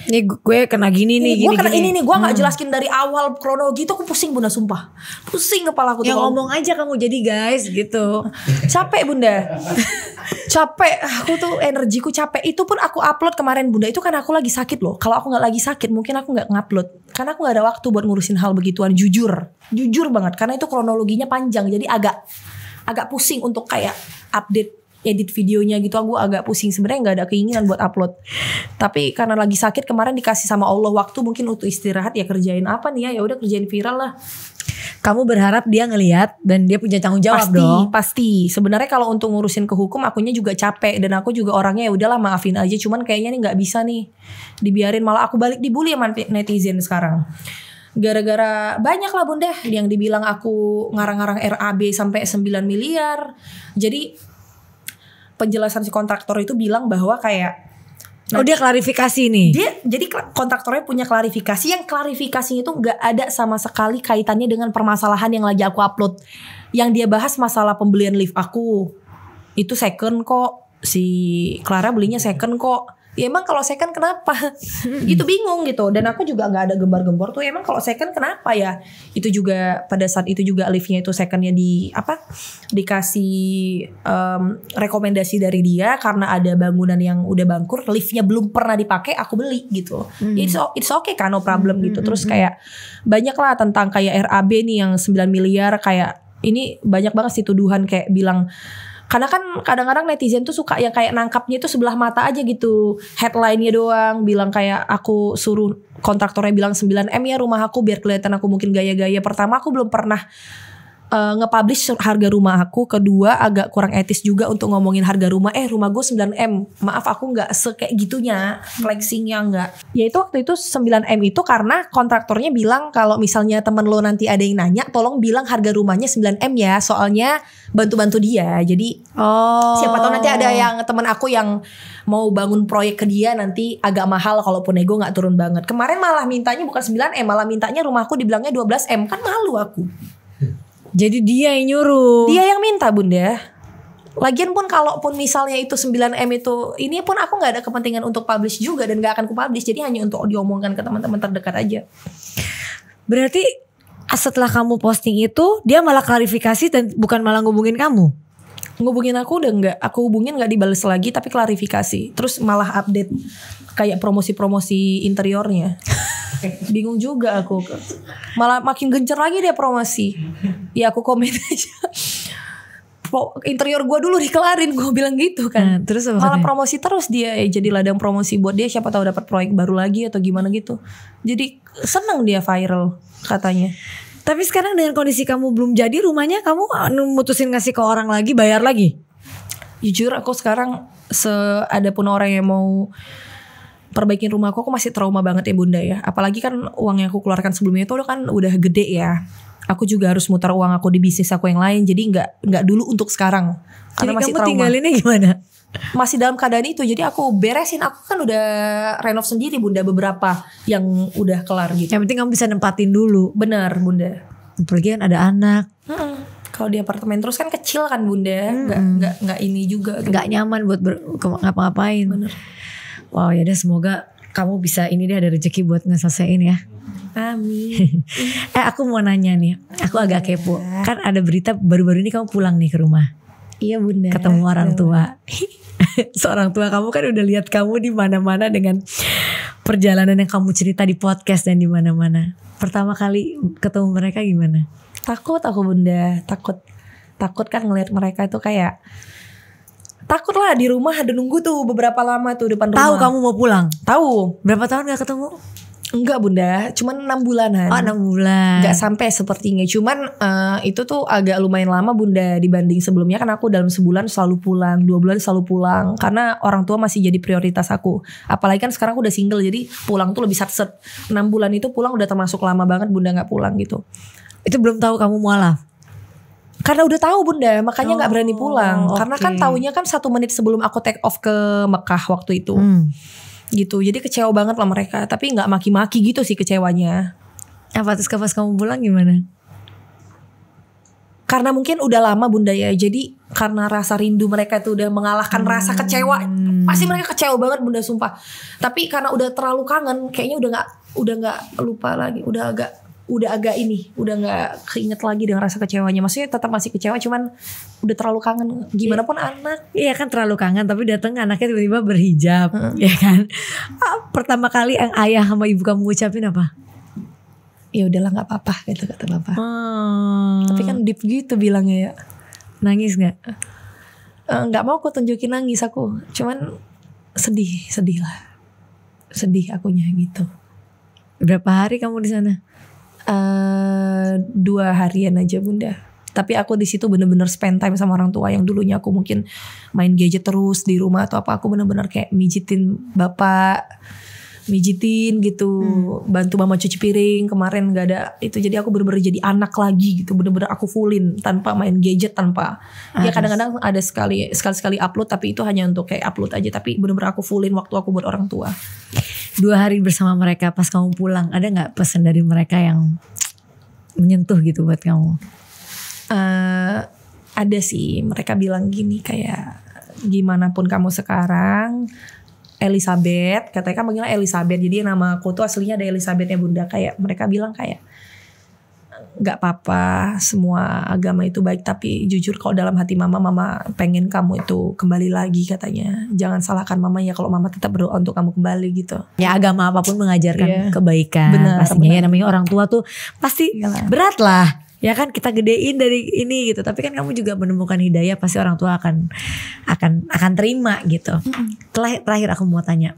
ini gue kena gini nih, gue kena gini. ini nih, gue nggak hmm. jelaskin dari awal kronologi itu aku pusing bunda sumpah, pusing kepala aku. Ya tuh. ngomong aja kamu jadi guys gitu, capek bunda, capek aku tuh energiku capek. Itu pun aku upload kemarin bunda itu karena aku lagi sakit loh. Kalau aku nggak lagi sakit mungkin aku nggak ngupload, karena aku nggak ada waktu buat ngurusin hal begituan. Jujur, jujur banget karena itu kronologinya panjang jadi agak agak pusing untuk kayak update edit videonya gitu aku agak pusing sebenarnya nggak ada keinginan buat upload tapi karena lagi sakit kemarin dikasih sama Allah waktu mungkin untuk istirahat ya kerjain apa nih ya ya udah kerjain viral lah kamu berharap dia ngelihat dan dia punya tanggung jawab pasti, dong. Pasti. Sebenarnya kalau untuk ngurusin ke hukum akunya juga capek dan aku juga orangnya ya udahlah maafin aja cuman kayaknya nih nggak bisa nih dibiarin malah aku balik dibully sama netizen sekarang. Gara-gara banyak lah bunda yang dibilang aku ngarang-ngarang RAB sampai 9 miliar. Jadi penjelasan si kontraktor itu bilang bahwa kayak Nah, oh dia klarifikasi nih. Dia jadi kontraktornya punya klarifikasi yang klarifikasinya itu nggak ada sama sekali kaitannya dengan permasalahan yang lagi aku upload. Yang dia bahas masalah pembelian lift aku. Itu second kok. Si Clara belinya second kok ya emang kalau second kenapa hmm. itu bingung gitu dan aku juga nggak ada gembar-gembor tuh ya, emang kalau second kenapa ya itu juga pada saat itu juga Alifnya itu secondnya di apa dikasih um, rekomendasi dari dia karena ada bangunan yang udah bangkur liftnya belum pernah dipakai aku beli gitu hmm. it's it's okay kan no problem gitu hmm, terus hmm, hmm. kayak banyak lah tentang kayak RAB nih yang 9 miliar kayak ini banyak banget sih tuduhan kayak bilang karena kan kadang-kadang netizen tuh suka yang kayak nangkapnya itu sebelah mata aja gitu headline-nya doang bilang kayak aku suruh kontraktornya bilang 9M ya rumah aku biar kelihatan aku mungkin gaya-gaya pertama aku belum pernah uh, nge-publish harga rumah aku. Kedua agak kurang etis juga untuk ngomongin harga rumah. Eh rumah gue 9M. Maaf aku nggak sekek gitunya hmm. flexingnya nggak. Ya itu waktu itu 9M itu karena kontraktornya bilang kalau misalnya temen lo nanti ada yang nanya tolong bilang harga rumahnya 9M ya. Soalnya bantu-bantu dia. Jadi oh. siapa tahu nanti ada yang temen aku yang mau bangun proyek ke dia nanti agak mahal kalaupun nego nggak turun banget. Kemarin malah mintanya bukan 9M malah mintanya rumahku dibilangnya 12M kan malu aku. Jadi dia yang nyuruh. Dia yang minta bunda. Lagian pun kalaupun misalnya itu 9M itu ini pun aku nggak ada kepentingan untuk publish juga dan nggak akan ku publish. Jadi hanya untuk diomongkan ke teman-teman terdekat aja. Berarti setelah kamu posting itu dia malah klarifikasi dan bukan malah ngubungin kamu ngubungin aku udah nggak aku hubungin nggak dibales lagi tapi klarifikasi terus malah update kayak promosi-promosi interiornya bingung juga aku malah makin gencer lagi dia promosi ya aku komen aja interior gue dulu dikelarin gue bilang gitu kan nah, terus apa malah promosi terus dia ya jadi ladang promosi buat dia siapa tahu dapat proyek baru lagi atau gimana gitu jadi seneng dia viral katanya tapi sekarang dengan kondisi kamu belum jadi rumahnya kamu eh, mutusin ngasih ke orang lagi bayar lagi? Jujur aku sekarang ada pun orang yang mau perbaikin rumah aku, aku masih trauma banget ya bunda ya. Apalagi kan uang yang aku keluarkan sebelumnya itu kan udah gede ya. Aku juga harus mutar uang aku di bisnis aku yang lain. Jadi nggak nggak dulu untuk sekarang. jadi kamu tinggalinnya gimana? masih dalam keadaan itu jadi aku beresin aku kan udah renov sendiri bunda beberapa yang udah kelar gitu yang penting kamu bisa nempatin dulu benar bunda kan ada anak hmm. kalau di apartemen terus kan kecil kan bunda nggak nggak nggak ini juga gitu. nggak nyaman buat ngapa-ngapain wow ya deh semoga kamu bisa ini deh ada rezeki buat ngeselesain ya Amin. eh aku mau nanya nih, aku agak kepo. Iya. Kan ada berita baru-baru ini kamu pulang nih ke rumah. Iya bunda. Ketemu orang tua. Iya. seorang tua kamu kan udah lihat kamu di mana-mana dengan perjalanan yang kamu cerita di podcast dan di mana-mana. Pertama kali ketemu mereka gimana? Takut aku bunda, takut. Takut kan ngelihat mereka itu kayak takut lah di rumah ada nunggu tuh beberapa lama tuh depan rumah. Tahu kamu mau pulang? Tahu. Berapa tahun gak ketemu? Enggak bunda, cuman enam bulanan. Oh enam bulan. Enggak sampai sepertinya, cuman uh, itu tuh agak lumayan lama bunda dibanding sebelumnya kan aku dalam sebulan selalu pulang, dua bulan selalu pulang karena orang tua masih jadi prioritas aku. Apalagi kan sekarang aku udah single jadi pulang tuh lebih satset. Enam bulan itu pulang udah termasuk lama banget bunda nggak pulang gitu. Itu belum tahu kamu mualaf karena udah tahu bunda makanya nggak oh, berani pulang okay. karena kan tahunya kan satu menit sebelum aku take off ke Mekah waktu itu hmm gitu jadi kecewa banget lah mereka tapi nggak maki-maki gitu sih kecewanya apa terus pas kamu pulang gimana karena mungkin udah lama bunda ya jadi karena rasa rindu mereka itu udah mengalahkan hmm. rasa kecewa pasti mereka kecewa banget bunda sumpah tapi karena udah terlalu kangen kayaknya udah nggak udah nggak lupa lagi udah agak udah agak ini udah nggak keinget lagi dengan rasa kecewanya maksudnya tetap masih kecewa cuman udah terlalu kangen gimana pun yeah. anak iya kan terlalu kangen tapi datang anaknya tiba-tiba berhijab hmm. ya kan ah, pertama kali yang ayah sama ibu kamu ucapin apa ya udahlah nggak apa-apa gitu kata bapak hmm. tapi kan deep gitu bilangnya ya nangis nggak eh, nggak mau aku tunjukin nangis aku cuman sedih sedih lah sedih akunya gitu berapa hari kamu di sana Uh, dua harian aja bunda tapi aku di situ bener-bener spend time sama orang tua yang dulunya aku mungkin main gadget terus di rumah atau apa aku bener-bener kayak mijitin bapak mijitin gitu hmm. bantu mama cuci piring kemarin gak ada itu jadi aku bener-bener jadi anak lagi gitu bener-bener aku fullin tanpa main gadget tanpa ya, Harus. ya kadang-kadang ada sekali sekali-sekali upload tapi itu hanya untuk kayak upload aja tapi bener-bener aku fullin waktu aku buat orang tua dua hari bersama mereka pas kamu pulang ada nggak pesan dari mereka yang menyentuh gitu buat kamu? Uh, ada sih mereka bilang gini kayak gimana pun kamu sekarang Elizabeth katanya kan Elizabeth jadi nama aku tuh aslinya ada Elizabethnya bunda kayak mereka bilang kayak nggak apa-apa semua agama itu baik tapi jujur kalau dalam hati mama mama pengen kamu itu kembali lagi katanya jangan salahkan mama ya kalau mama tetap berdoa untuk kamu kembali gitu ya agama apapun mengajarkan yeah. kebaikan benar, pastinya bener. ya namanya orang tua tuh pasti Yalah. berat lah ya kan kita gedein dari ini gitu tapi kan kamu juga menemukan hidayah pasti orang tua akan akan akan terima gitu terakhir terakhir aku mau tanya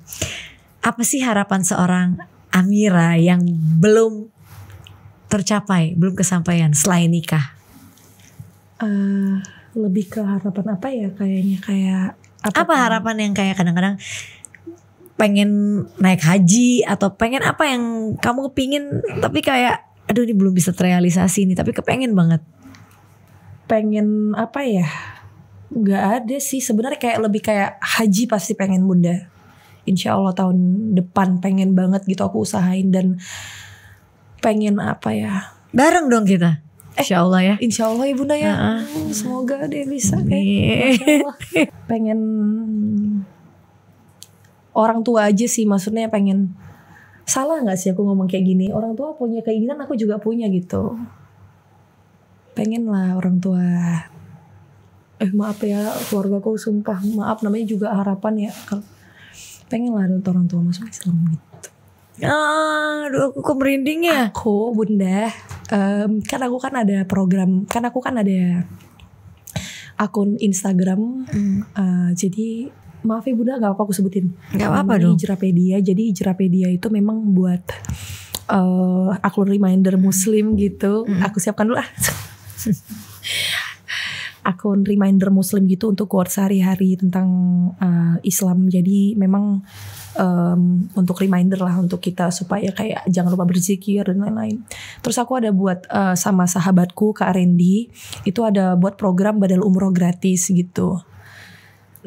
apa sih harapan seorang Amira yang belum tercapai belum kesampaian selain nikah? Uh, lebih ke harapan apa ya kayaknya kayak apa, apa harapan yang kayak kadang-kadang pengen naik haji atau pengen apa yang kamu pingin tapi kayak aduh ini belum bisa terrealisasi nih tapi kepengen banget pengen apa ya nggak ada sih sebenarnya kayak lebih kayak haji pasti pengen bunda insya Allah tahun depan pengen banget gitu aku usahain dan pengen apa ya? Bareng dong kita. Eh, Insya Allah ya. Insya Allah ibunda ya. Uh -uh. Semoga dia bisa. Eh. pengen orang tua aja sih maksudnya pengen salah nggak sih aku ngomong kayak gini orang tua punya keinginan aku juga punya gitu pengen lah orang tua eh maaf ya keluarga aku sumpah maaf namanya juga harapan ya kalau pengen lah ada orang tua masuk Islam gitu Ya, aduh aku kok merinding ya. Aku bunda, um, kan aku kan ada program, kan aku kan ada akun Instagram. Hmm. Uh, jadi maaf ya bunda, gak apa aku sebutin. Gak apa-apa dong. Hijrapedia, jadi Hijrapedia itu memang buat uh, aku reminder Muslim gitu. Hmm. Aku siapkan dulu ah. akun reminder Muslim gitu untuk quote sehari-hari tentang uh, Islam. Jadi memang um, untuk reminder lah untuk kita supaya kayak jangan lupa berzikir dan lain-lain. Terus aku ada buat uh, sama sahabatku Kak Rendi itu ada buat program badal umroh gratis gitu.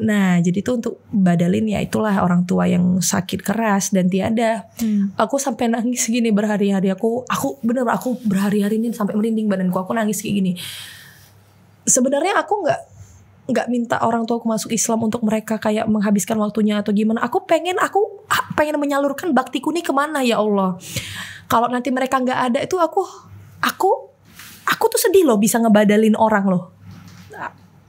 Nah, jadi itu untuk badalin ya itulah orang tua yang sakit keras dan tiada. Hmm. Aku sampai nangis gini berhari-hari aku aku bener aku berhari-hari ini sampai merinding badanku aku nangis kayak gini. Sebenarnya aku nggak nggak minta orang tua aku masuk Islam untuk mereka kayak menghabiskan waktunya atau gimana. Aku pengen aku ah, pengen menyalurkan baktiku nih kemana ya Allah. Kalau nanti mereka nggak ada itu aku aku aku tuh sedih loh bisa ngebadalin orang loh.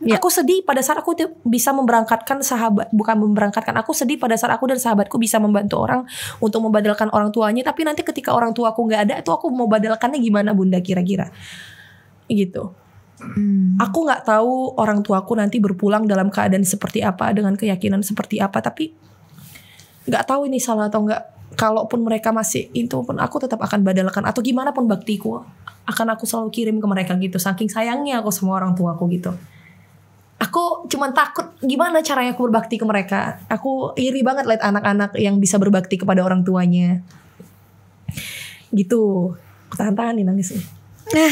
Ya. Aku sedih pada saat aku bisa memberangkatkan sahabat, bukan memberangkatkan. Aku sedih pada saat aku dan sahabatku bisa membantu orang untuk membadalkan orang tuanya. Tapi nanti ketika orang tua aku nggak ada, itu aku mau badalkannya gimana bunda kira-kira? Gitu Hmm. Aku nggak tahu orang tuaku nanti berpulang dalam keadaan seperti apa dengan keyakinan seperti apa, tapi nggak tahu ini salah atau nggak. Kalaupun mereka masih itu pun aku tetap akan badalkan atau gimana pun baktiku akan aku selalu kirim ke mereka gitu. Saking sayangnya aku sama orang tuaku gitu. Aku cuman takut gimana caranya aku berbakti ke mereka. Aku iri banget liat anak-anak yang bisa berbakti kepada orang tuanya. Gitu. Aku tahan-tahan nih nangisnya. Nah,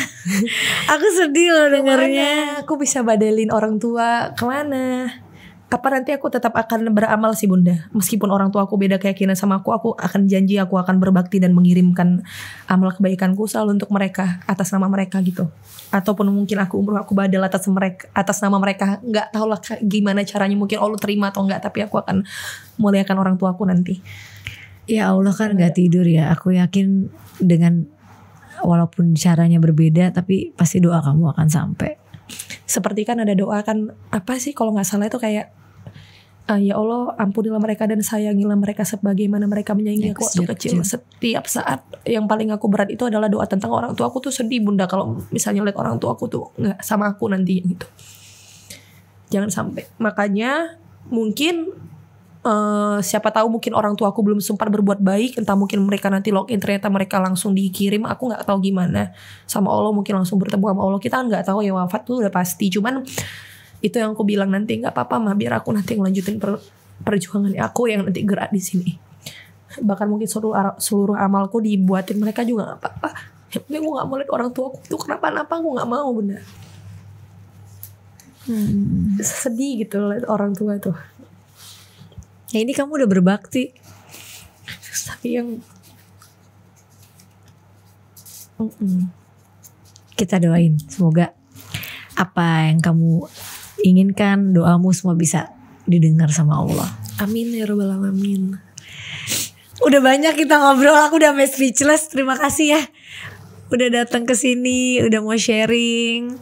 aku sedih loh dengarnya. Aku bisa badelin orang tua kemana? Kapan nanti aku tetap akan beramal sih bunda Meskipun orang tua aku beda keyakinan sama aku Aku akan janji aku akan berbakti dan mengirimkan Amal kebaikanku selalu untuk mereka Atas nama mereka gitu Ataupun mungkin aku umur aku badal atas mereka Atas nama mereka Gak tau lah gimana caranya Mungkin Allah terima atau enggak Tapi aku akan muliakan orang tua aku nanti Ya Allah kan gak tidur ya Aku yakin dengan walaupun caranya berbeda tapi pasti doa kamu akan sampai seperti kan ada doa kan apa sih kalau nggak salah itu kayak ah, ya Allah ampunilah mereka dan sayangilah mereka sebagaimana mereka menyayangi aku waktu kecil. kecil setiap saat yang paling aku berat itu adalah doa tentang orang tua aku tuh sedih bunda kalau misalnya lihat orang tua aku tuh nggak sama aku nanti gitu jangan sampai makanya mungkin uh, siapa tahu mungkin orang tua aku belum sempat berbuat baik entah mungkin mereka nanti login ternyata mereka langsung dikirim aku nggak tahu gimana sama Allah mungkin langsung bertemu sama Allah kita kan nggak tahu ya wafat tuh udah pasti cuman itu yang aku bilang nanti nggak apa-apa mah biar aku nanti ngelanjutin per perjuangan aku yang nanti gerak di sini bahkan mungkin seluruh seluruh amalku dibuatin mereka juga nggak apa-apa tapi gue nggak mau lihat orang tua aku tuh kenapa-napa gue nggak mau bener hmm. sedih gitu lihat orang tua tuh ya ini kamu udah berbakti tapi yang kita doain semoga apa yang kamu inginkan doamu semua bisa didengar sama Allah amin ya robbal alamin udah banyak kita ngobrol aku udah speechless terima kasih ya udah datang ke sini udah mau sharing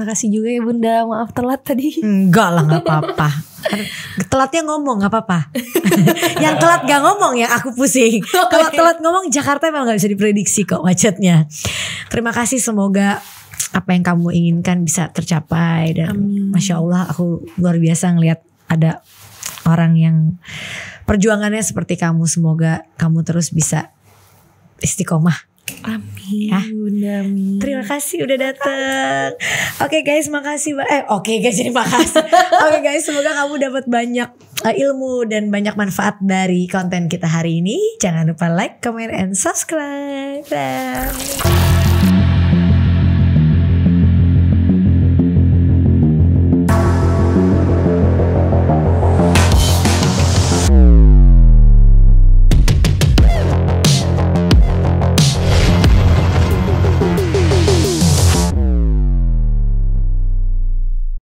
makasih juga ya bunda maaf telat tadi enggak lah nggak apa-apa Telatnya ngomong gak apa-apa. yang telat gak ngomong ya aku pusing. Kalau telat ngomong Jakarta emang gak bisa diprediksi kok macetnya. Terima kasih semoga apa yang kamu inginkan bisa tercapai dan Amin. masya Allah aku luar biasa ngelihat ada orang yang perjuangannya seperti kamu semoga kamu terus bisa istiqomah Amin. Ya. Amin. Terima kasih udah datang. Oke okay guys, makasih eh oke okay guys jadi makasih. oke okay guys, semoga kamu dapat banyak uh, ilmu dan banyak manfaat dari konten kita hari ini. Jangan lupa like, comment and subscribe. Bye.